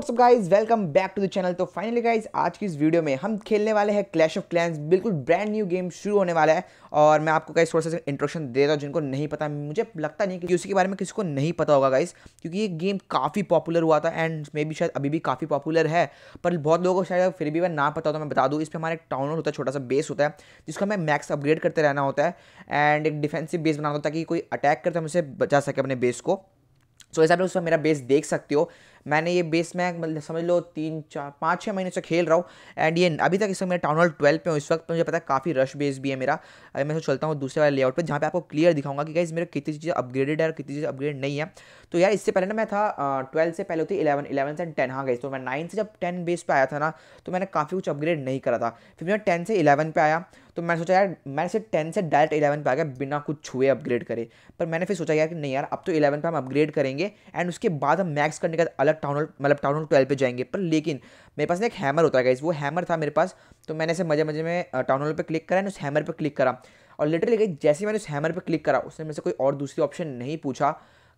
WhatsApp guys welcome back to the channel तो finally guys आज की इस वीडियो में हम खेलने वाले हैं क्लैश ऑफ क्लैंस बिल्कुल ब्रांड न्यू गेम शुरू होने वाला है और मैं आपको गाइज थोड़ा सा इंट्रोडक्शन दे रहा हूँ जिनको नहीं पता मुझे लगता नहीं कि उसके बारे में किसी को नहीं पता होगा गाइज क्योंकि ये गेम काफ़ी पॉपुलर हुआ था एंड मे बी शायद अभी भी काफ़ी पॉपुलर है पर बहुत लोगों को शायद फिर भी मैं ना पता होता तो मैं बता दूँ इस पर हमारा एक टाउन होता है छोटा सा बेस होता है जिसको हमें मैक्स अपग्रेड करते रहना होता है एंड एक डिफेंसिव बेस बनाना होता है ताकि कोई अटैक करते हम उसे बचा सके अपने बेस को सो ऐसा से उसमें मेरा बेस देख सकते हो मैंने ये बेस में मतलब समझ लो तीन चार पाँच छः महीने से खेल रहा हूँ एंड ये अभी तक इस समय मेरा टाउन हॉल ट्वेल्व पे हूँ इस वक्त मुझे पता है काफ़ी रश बेस भी है मेरा अभी मैं चलता हूँ दूसरे वाले लेआउट पे जहाँ पे आपको क्लियर दिखाऊंगा कि गाइज मेरे कितनी चीज़ अपग्रेडेड है और कितनी चीज़ अपग्रेड नहीं है तो यार इससे पहले ना मैं था ट्वेल्थ से पहले होती इलेवन इलेवन से टेन हाँ गई तो मैं नाइन से जब टेन बेस पर आया था ना तो मैंने काफ़ी कुछ अपग्रेड नहीं करा था फिर मैं टेन से इलेवन पर आया तो मैंने सोचा यार मैंने सिर्फ टेन से डायरेक्ट इलेवन पे आ गया बिना कुछ छुए अपग्रेड करे पर मैंने फिर सोचा यार कि नहीं यार अब तो इलेवन पे हम अपग्रेड करेंगे एंड उसके बाद हम मैक्स करने के बाद अलग टाउन मतलब टाउन हॉल ट्वेल्व पे जाएंगे पर लेकिन मेरे पास ना एक हैमर होता है इस वो हैमर था मेरे पास तो मैंने ऐसे मजे मजे में टाउन हॉल पर क्लिक करा एंड उस हैमर पर क्लिक करा और लिटरली गई जैसे मैंने उस हैमर पर क्लिक करा उसने मेरे से कोई और दूसरी ऑप्शन नहीं पूछा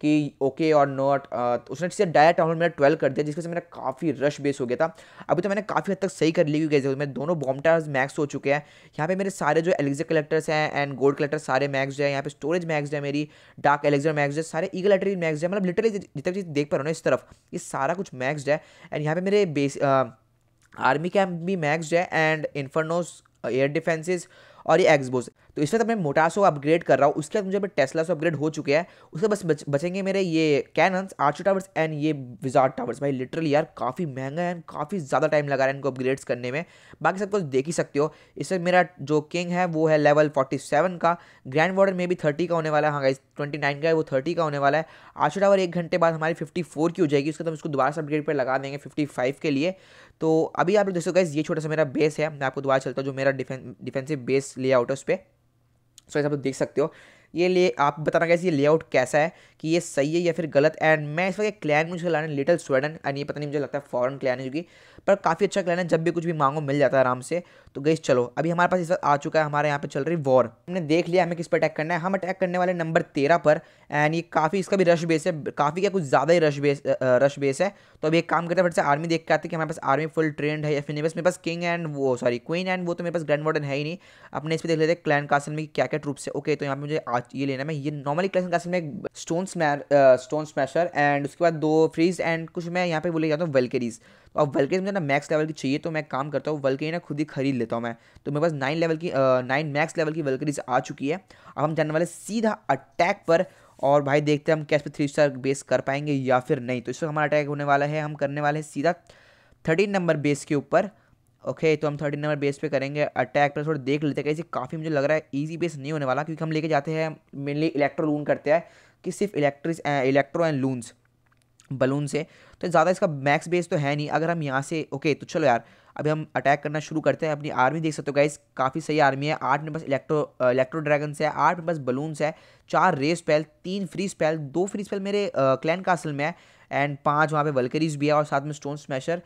कि ओके और नॉट तो उसने सीधे डायरेक्ट डाउनलोड मेरा ट्वेल्व कर दिया जिसके वजह से मेरा काफ़ी रश बेस हो गया था अभी तो मैंने काफ़ी हद तक सही कर ली गई मेरे दोनों बॉम्बटार्स मैक्स हो चुके हैं यहाँ पे मेरे सारे जो एलेक्जर कलेक्टर्स हैं एंड गोल्ड कलेक्टर सारे मैक्स है यहाँ पे स्टोरेज मैक्स है मेरी डार्क एलेक्जर मैक्स है सारे ईगल एटरी मैक्स है मतलब लिटरली जितने चीज़ देख पा रहा हूँ इस तरफ ये सारा कुछ मैक्स है एंड यहाँ पे मेरे बेस आर्मी कैम्प भी मैक्सड है एंड इन्फर्नोस एयर डिफेंसिस और ये एक्सबोज तो इस वक्त तो मैं मोटासो अपग्रेड कर रहा हूँ उसके बाद मुझे टेस्ला से अपग्रेड हो चुके हैं उसके बस बच, बचेंगे मेरे ये कैनन्स आर्चो टावर्स एंड ये विजार्ड टावर्स भाई लिटरली यार काफ़ी महंगा है काफ़ी ज़्यादा टाइम लगा रहा है इनको अपग्रेड्स करने में बाकी सब कुछ देख ही सकते हो इस वक्त मेरा जो किंग है वो है लेवल फोर्टी सेवन का ग्रैंड वार्डर में भी थर्टी का होने वाला है हाँ ट्वेंटी नाइन का है वो थर्टी का होने वाला है आर्चो टावर एक घंटे बाद हमारी फिफ्टी फोर की हो जाएगी उसके बाद उसको इसको दोबारा से अपग्रेड पर लगा देंगे फिफ्टी फाइव के लिए तो अभी आप लोग देखो गाइज ये छोटा सा मेरा बेस है मैं आपको दोबारा चलता हूँ जो मेरा डिफेंसिव बेस लेआउट है उस पर सो ऐसा आप देख सकते हो ये ले आप बताना कैसे ये लेआउट कैसा है कि ये सही है या फिर गलत एंड मैं इस वक्त क्लैन मुझे लाना है लिटिल स्वेडन एंड ये पता नहीं मुझे लगता है फॉरन क्लैन है क्योंकि पर काफ़ी अच्छा क्लैन है जब भी कुछ भी मांगो मिल जाता है आराम से तो गई चलो अभी हमारे पास इस वक्त आ चुका है हमारे यहाँ पर चल रही वॉर हमने देख लिया हमें किस पर अटैक करना है हम अटैक करने वाले नंबर तेरह पर एंड ये काफ़ी इसका भी रश बेस है काफ़ी क्या कुछ ज़्यादा ही रश बेस रश बेस है तो अभी एक काम करते हैं फिर से आर्मी देख के आते हैं कि हमारे पास आर्मी फुल ट्रेंड है या फिर मेरे पास किंग एंड वो सॉरी क्वीन एंड वो तो मेरे पास ग्रैंड वार्डन है ही नहीं अपने इस पर देख लेते हैं क्लैन कासल में क्या क्या ट्रूप्स है ओके तो यहाँ पर मुझे ये लेना मैं ये नॉर्मली क्लासिंग क्लास में stone smasher stone smasher and उसके बाद दो फ्रीज एंड कुछ मैं यहाँ पे बोले जाता हूँ वेलकेरीज तो अब वेलकेरीज मुझे ना मैक्स लेवल की चाहिए तो मैं काम करता हूँ वेलकेरी ना खुद ही खरीद लेता हूँ मैं तो मेरे पास नाइन लेवल की नाइन मैक्स लेवल की वेलकेरीज आ चुकी है अब हम जाने वाले सीधा अटैक पर और भाई देखते हैं हम कैसे थ्री स्टार बेस कर पाएंगे या फिर नहीं तो इस वक्त हमारा अटैक होने वाला है हम करने वाले हैं सीधा थर्टीन नंबर बेस के ऊपर ओके तो हम थर्टी नंबर बेस पे करेंगे अटैक पर थोड़ा देख लेते हैं कैसे काफ़ी मुझे लग रहा है इजी बेस नहीं होने वाला क्योंकि हम लेके जाते हैं मेनली इलेक्ट्रो लून करते हैं कि सिर्फ electric electro and loons balloon से तो ज़्यादा इसका मैक्स बेस तो है नहीं अगर हम यहाँ से ओके तो चलो यार अभी हम अटैक करना शुरू करते हैं अपनी आर्मी देख सकते हो गाइस काफ़ी सही आर्मी है आठ में पास इलेक्ट्रो इलेक्ट्रो ड्रैगन्स है आठ में पास बलून्स है चार रेस पैल तीन फ्री स्पेल दो फ्री स्पेल मेरे क्लैन कासल में है एंड पाँच वहाँ पे वल्करीज भी है और साथ में स्टोन स्मैशर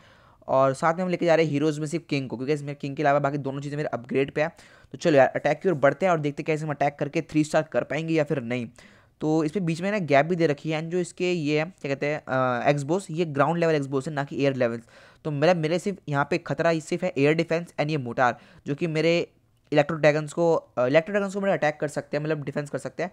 और साथ में हम लेके जा रहे हैं हीरोज़ में सिर्फ किंग को क्योंकि इसमें किंग के अलावा बाकी दोनों चीज़ें मेरे अपग्रेड पे है तो चलो यार अटैक की ओर बढ़ते हैं और देखते हैं कैसे हम अटैक करके थ्री स्टार कर पाएंगे या फिर नहीं तो इसमें बीच में ना गैप भी दे रखी है एंड जो इसके ये है क्या कहते हैं एक्सबोस ये ग्राउंड लेवल एक्सबोस है ना कि एयर लेवल तो मेरा मेरे सिर्फ यहाँ पे खतरा सिर्फ है एयर डिफेंस एंड ये मोटार जो कि मेरे इलेक्ट्रो ड्रैगन्स को इलेक्ट्रो ड्रैगन्स को मेरे अटैक कर सकते हैं मतलब डिफेंस कर सकते हैं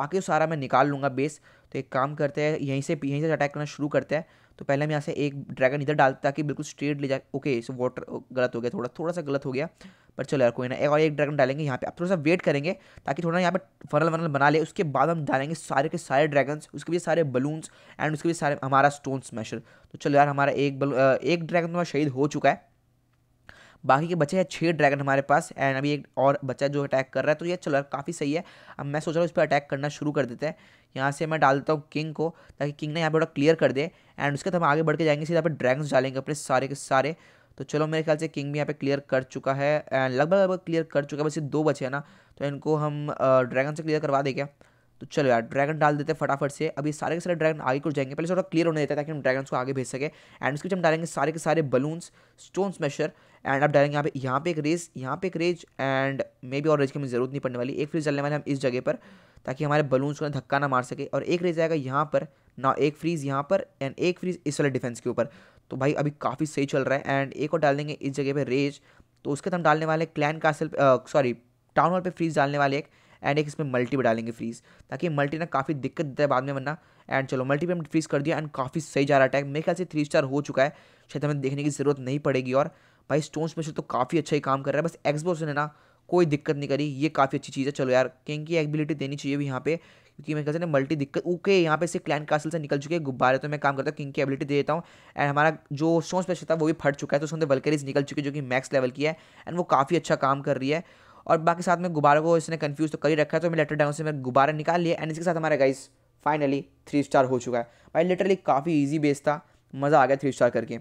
बाकी सारा मैं निकाल लूँगा बेस तो एक काम करते हैं यहीं से यहीं से अटैक करना शुरू करते हैं तो पहले हम यहाँ से एक ड्रैगन इधर डालते ताकि बिल्कुल स्ट्रेट ले जाए ओके सो वाटर गलत हो गया थोड़ा थोड़ा सा गलत हो गया पर चलो यार कोई ना एक और एक ड्रैगन डालेंगे यहाँ पे आप थोड़ा सा वेट करेंगे ताकि थोड़ा यहाँ पे फनल वनल बना ले उसके बाद हम डालेंगे सारे के सारे ड्रैगन्स उसके भी सारे बलून्स एंड उसके भी सारे हमारा स्टोन स्मैशर तो चलो यार हमारा एक बलू एक ड्रैगन तो शहीद हो चुका है बाकी के बचे हैं छः ड्रैगन हमारे पास एंड अभी एक और बच्चा जो अटैक कर रहा है तो ये चलो काफ़ी सही है अब मैं सोच रहा हूँ इस पर अटैक करना शुरू कर देते हैं यहाँ से मैं डाल देता हूँ किंग को ताकि किंग ने यहाँ पर थोड़ा क्लियर कर दे एंड उसके बाद हम आगे बढ़ के जाएंगे सीधा पर ड्रैगन्स डालेंगे अपने सारे के सारे तो चलो मेरे ख्याल से किंग भी यहाँ पे क्लियर कर चुका है एंड लगभग लगभग क्लियर कर चुका है बस ये दो बचे हैं ना तो इनको हम ड्रैगन से क्लियर करवा देंगे तो चलो यार ड्रैगन डाल देते हैं फटाफट से अभी सारे के सारे ड्रैगन आगे को जाएंगे पहले थोड़ा क्लियर होने देता है ताकि हम ड्रैगन्स को आगे भेज सके एंड उसके हम डालेंगे सारे के सारे बलून्स स्टोन स्मैशर एंड आप डालेंगे यहाँ पे यहाँ पे एक रेज यहाँ पे एक रेज एंड मे बी और रेज की हमें ज़रूरत नहीं पड़ने वाली एक फ्रीज डालने वाले हम इस जगह पर ताकि हमारे बलून्स को धक्का ना मार सके और एक रेज आएगा यहाँ पर ना एक फ्रीज यहाँ पर एंड एक फ्रीज इस वाले डिफेंस के ऊपर तो भाई अभी काफ़ी सही चल रहा है एंड एक और डाल देंगे इस जगह पर रेज तो उसके हम डालने वाले clan castle sorry town hall पर फ्रीज डालने वाले एक एंड एक इसमें मल्टी भी डालेंगे फ्रीज ताकि मल्टी ना काफ़ी दिक्कत देता है बाद में वरना एंड चलो मल्टी पे हम फ्रीज कर दिया एंड काफ़ी सही जा रहा है अटैक मेरे ख्याल से थ्री स्टार हो चुका है शायद हमें देखने की ज़रूरत नहीं पड़ेगी और भाई स्टोन स्पेशल तो काफ़ी अच्छा ही काम कर रहा है बस एक्सबॉक्स ने ना कोई दिक्कत नहीं करी ये काफ़ी अच्छी चीज़ है चलो यार किंग की एबिलिटी देनी चाहिए भी यहाँ पे क्योंकि मेरे कहते ना मल्टी दिक्कत ओके यहाँ पे से क्लैन कासल से निकल चुके हैं गुब्बारे तो मैं काम करता हूँ किंग की एबिलिटी दे देता हूँ एंड हमारा जो स्टोन स्पेशल था वो भी फट चुका है तो उसके अंदर निकल चुकी है जो कि मैक्स लेवल की है एंड वो काफ़ी अच्छा काम कर रही है और बाकी साथ में गुब्बारे को इसने कन्फ्यूज़ तो कर ही रखा है तो मैं लेटर डाउन से मैं गुब्बारे निकाल लिया एंड इसके साथ हमारा गाइस फाइनली थ्री स्टार हो चुका है भाई लिटरली काफ़ी ईजी बेस था मज़ा आ गया थ्री स्टार करके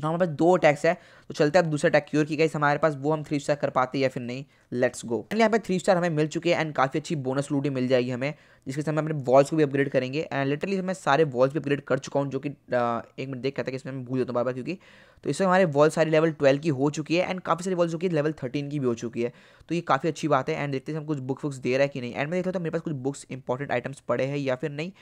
तो हमारे पास दो अटैक्स है तो चलते हैं अब दूसरा अटैक क्योर की गई हमारे पास वो हम थ्री स्टार कर पाते हैं या फिर नहीं लेट्स गो एंड यहाँ पे थ्री स्टार हमें मिल चुके हैं एंड काफ़ी अच्छी बोनस लूटी मिल जाएगी हमें जिसके साथ हम अपने वॉल्स को भी अपग्रेड करेंगे एंड लिटरली मैं सारे वॉल्स भी अपग्रेड कर चुका हूँ जो कि एक मिनट देख कहता है कि इसमें मैं भूल जाता हूँ बाबा क्योंकि तो इससे हमारे वॉल्स सारी लेवल ट्वेल्व की हो चुकी है एंड काफ़ी सारी वॉल्स जो कि लेवल थर्टीन की भी हो चुकी है तो ये काफ़ी अच्छी बात है एंड देखते हैं हम कुछ बुक वुक्स दे रहा है कि नहीं एंड मैं देख लेता तो मेरे पास कुछ बुक्स इंपॉर्टेंट आइटम्स पड़े हैं या फिर नहीं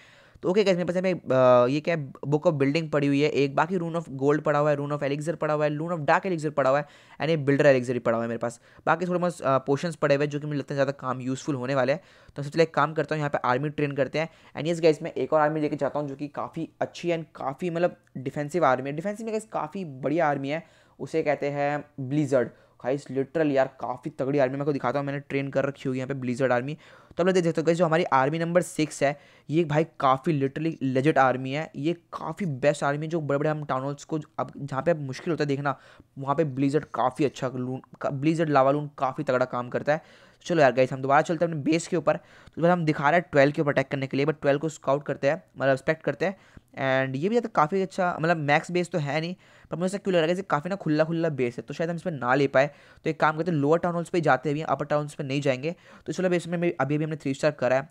तो ओके कैसे मेरे पास हमें ये क्या है बुक ऑफ बिल्डिंग पड़ी हुई है एक बाकी रून ऑफ गोल्ड पड़ा हुआ है रून ऑफ एलेक्जर पड़ा हुआ है रून ऑफ डार्क एलिक्सर पड़ा हुआ है एंड ये बिल्डर एलिक्सर ही पड़ा हुआ है मेरे पास बाकी थोड़े बहुत पोशन पड़े हुए जो कि मुझे लगता है ज़्यादा काम यूजफुल होने वाले हैं तो सबसे एक काम करता हूँ यहाँ पर आर्मी ट्रेन करते हैं एंड इस गैस में एक और आर्मी लेकर जाता हूँ जो कि काफ़ी अच्छी एंड काफ़ी मतलब डिफेंसिव आर्मी है डिफेंसिव में गैस काफ़ी बढ़िया आर्मी है उसे कहते हैं ब्लीजर्ड खाइस लिटरल यार काफ़ी तगड़ी आर्मी मैं को दिखाता हूँ मैंने ट्रेन कर रखी होगी यहाँ पे ब्लीजर्ड आर्मी तो आप लोग देख सकते हो जो हमारी आर्मी नंबर सिक्स है ये भाई काफ़ी लिटरली लेजेट आर्मी है ये काफ़ी बेस्ट आर्मी है जो बड़े बड़े हम टाउन हॉल्स को अब जहाँ पे मुश्किल होता है देखना वहाँ पे ब्लीजर्ड काफ़ी अच्छा लून का, ब्लीजर्ड लावा लून काफ़ी तगड़ा काम करता है चलो यार गाइस हम दोबारा चलते हैं अपने बेस के ऊपर तो हम दिखा रहे हैं ट्वेल्व के ऊपर अटैक करने के लिए बट ट्वेल्व को स्काउट करते हैं मतलब रिस्पेक्ट करते हैं एंड ये भी ज़्यादा तो काफ़ी अच्छा मतलब मैक्स बेस तो है नहीं पर मुझे ऐसा क्यों लग रहा है कि काफ़ी ना खुला खुला बेस है तो शायद हम इस पर ना ले पाए तो एक काम करते हैं लोअर टाउन हॉल्स पर जाते हुए अपर टाउन पर नहीं जाएंगे तो चलो बेस में अभी अभी हमने थ्री स्टार करा है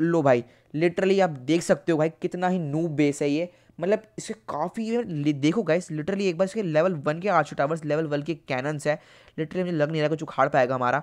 लो भाई लिटरली आप देख सकते हो भाई कितना ही नू बेस है ये मतलब इसके काफ़ी देखो गाइस लिटरली एक बार इसके लेवल वन के आर्चर टावर्स लेवल वन के कैनन्स है लिटरली मुझे लग नहीं रहा कुछ उखाड़ पाएगा हमारा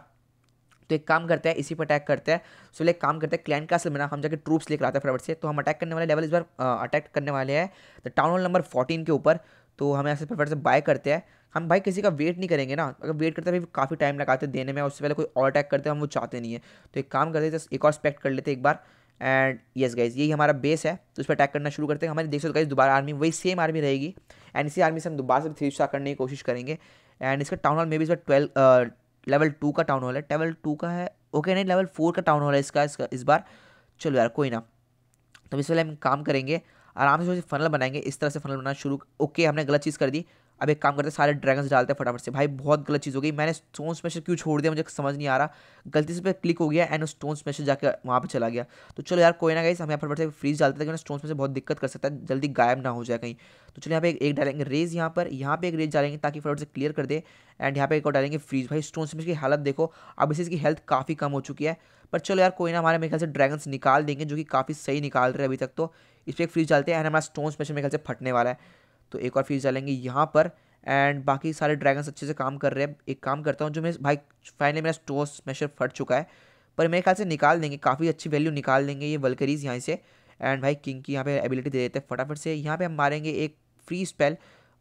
तो एक काम करते हैं इसी पर अटैक करते हैं सो एक काम करते हैं क्लैन कासल में ना हम जाकर ट्रूप्स लेकर आते हैं फटाफट से तो हम अटैक करने वाले लेवल इस बार अटैक करने वाले हैं तो टाउन हॉल नंबर फोर्टीन के ऊपर तो हम ऐसे से फटाफट से बाय करते हैं हम भाई किसी का वेट नहीं करेंगे ना अगर वेट करते हैं काफ़ी टाइम लगाते देने में उससे पहले कोई और अटैक करते हम वो चाहते नहीं है तो एक काम करते हैं एक और स्पेक्ट कर लेते एक बार एंड येस गाइज यही हमारा बेस है तो उस पर अटैक करना शुरू करते हैं हमारे देख सकते गाइज दोबारा आर्मी वही सेम आर्मी रहेगी एंड इसी आर्मी से हम दोबारा से थ्री स्टार करने की कोशिश करेंगे एंड इसका टाउन हॉल में भी इस बार ट्वेल्व लेवल टू का टाउन हॉल है लेवल टू का है ओके नहीं लेवल फोर का टाउन हॉल है इसका इसका इस बार चलो यार कोई ना तो इस वाले हम काम करेंगे आराम से फनल बनाएंगे इस तरह से फनल बनाना शुरू ओके हमने गलत चीज़ कर दी अब एक काम करते सारे ड्रैगन्स डालते हैं फटाफट से भाई बहुत गलत चीज़ हो गई मैंने स्टोन स्मैशर क्यों छोड़ दिया मुझे समझ नहीं आ रहा गलती से पे क्लिक हो गया एंड स्टोन स्मैशर जाकर वहाँ पर चला गया तो चलो यार कोई ना गई हम यहाँ फटाफट से फ्रीज डालते थे स्टोन स्मैशर बहुत दिक्कत कर सकता है जल्दी गायब ना हो जाए कहीं तो चलो यहाँ पे एक डालेंगे रेज यहाँ पर यहाँ पे एक रेज डालेंगे ताकि फटाफट से क्लियर कर दे एंड यहाँ पे एक और डालेंगे फ्रीज भाई स्टोन स्मैश की हालत देखो अब इसे इसकी हेल्थ काफ़ी कम हो चुकी है पर चलो यार कोई ना हमारे मेरे ख्याल से ड्रैगन्स निकाल देंगे जो कि काफ़ी सही निकाल रहे हैं अभी तक तो इस पर एक फ्रीज डालते हैं एंड हमारा स्टोन स्पेशल मेरे ख्याल से फटने वाला है तो एक और फ्यूज़ डालेंगे यहाँ पर एंड बाकी सारे ड्रैगन्स अच्छे से काम कर रहे हैं एक काम करता हूँ जो मैं भाई फाइनली मेरा स्टोर स्मेशर फट चुका है पर मेरे ख्याल से निकाल देंगे काफ़ी अच्छी वैल्यू निकाल देंगे ये वल्करीज यहाँ से एंड भाई किंग की यहाँ पे एबिलिटी दे देते हैं फटाफट से यहाँ पे हम मारेंगे एक फ्री स्पेल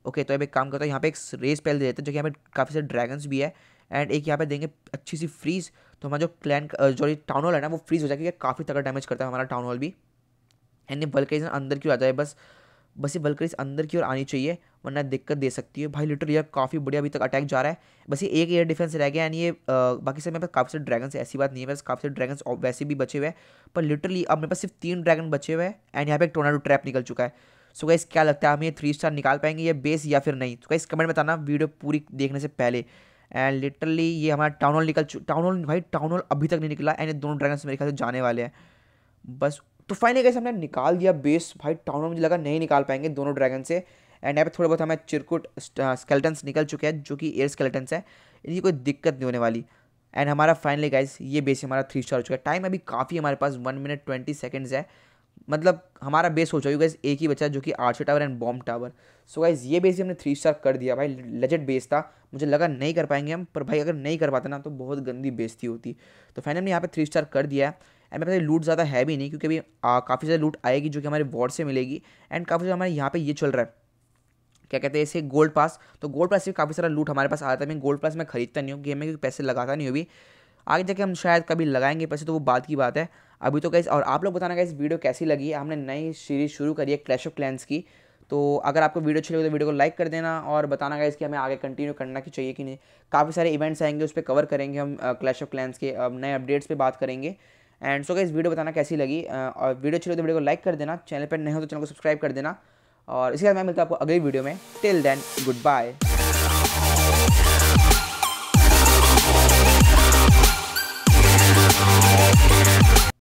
ओके तो अब एक काम करता हूँ यहाँ पे एक रे स्पेल दे देते हैं जो कि यहाँ पे काफ़ी सारे ड्रैगन्स भी है एंड एक यहाँ पे देंगे अच्छी सी फ्रीज तो हमारा जो क्लैन जो टाउन हॉल है ना वो फ्रीज हो जाएगा क्योंकि काफ़ी तगड़ा डैमेज करता है हमारा टाउन हॉल भी एंड ये बल्कि अंदर क्यों आ जाए बस बस ये इस अंदर की ओर आनी चाहिए वरना दिक्कत दे सकती है भाई लिटरली यार काफ़ी बढ़िया अभी तक अटैक जा रहा है बस ये एक एयर डिफेंस रह गया एंड ये बाकी सब मेरे पास काफ़ी सारे ड्रैगन ऐसी बात नहीं है बस काफ़ी सारे ड्रैगन वैसे भी बचे हुए हैं पर लिटरली अब मेरे पास सिर्फ तीन ड्रैगन बचे हुए हैं एंड यहाँ पे एक टोनाडो ट्रैप निकल चुका है सो गाइस क्या लगता है हम ये थ्री स्टार निकाल पाएंगे ये बेस या फिर नहीं तो गाइस कमेंट बताना वीडियो पूरी देखने से पहले एंड लिटरली ये हमारा टाउन हॉल निकल टाउन हॉल भाई टाउन हॉल अभी तक नहीं निकला एंड ये दोनों ड्रैगन्स मेरे ख्याल से जाने वाले हैं बस तो फाइनली कैसे हमने निकाल दिया बेस भाई टाउन मुझे लगा नहीं निकाल पाएंगे दोनों ड्रैगन से एंड यहाँ पे थोड़ा बहुत हमें चिरकुट स्केलेटन्स हाँ, निकल चुके हैं जो कि एयर स्केलेटन्स है इनकी कोई दिक्कत नहीं होने वाली एंड हमारा फाइनली गाइस ये बेस हमारा थ्री स्टार हो चुका है टाइम अभी काफ़ी हमारे पास वन मिनट ट्वेंटी सेकेंड्स है मतलब हमारा बेस हो चुका है गाइस एक ही बचा जो कि archer tower and bomb tower so guys ये बेस हमने थ्री स्टार कर दिया भाई लजट बेस था मुझे लगा नहीं कर पाएंगे हम पर भाई अगर नहीं कर पाते ना तो बहुत गंदी बेजती होती तो फाइनली हमने यहाँ पर थ्री स्टार कर दिया है एंड मेरे पास लूट ज़्यादा है भी नहीं क्योंकि अभी काफ़ी ज्यादा लूट आएगी जो कि हमारे वॉर से मिलेगी एंड काफ़ी ज़्यादा हमारे यहाँ पे ये चल रहा है क्या कहते हैं इसे गोल्ड पास तो गोल्ड पास भी काफ़ी सारा लूट हमारे पास आता है मैं गोल्ड पास मैं खरीदता नहीं हूँ गेम में क्योंकि पैसे लगाता नहीं अभी आगे जाके हम शायद कभी लगाएंगे पैसे तो वो बात की बात है अभी तो कैसे और आप लोग बताना इस वीडियो कैसी लगी है हमने नई सीरीज़ शुरू करी है क्लैश ऑफ क्लैंस की तो अगर आपको वीडियो अच्छी लगे तो वीडियो को लाइक कर देना और बताना गया इसकी हमें आगे कंटिन्यू करना कि चाहिए कि नहीं काफ़ी सारे इवेंट्स आएंगे उस पर कवर करेंगे हम क्लैश ऑफ क्लैंस के नए अपडेट्स पे बात करेंगे एंड सो गाइस वीडियो बताना कैसी लगी और वीडियो अच्छी लगे तो वीडियो को लाइक कर देना चैनल पर नहीं हो तो चैनल को सब्सक्राइब कर देना और इसके बाद मैं मिलता हूँ आपको अगली वीडियो में टिल देन गुड बाय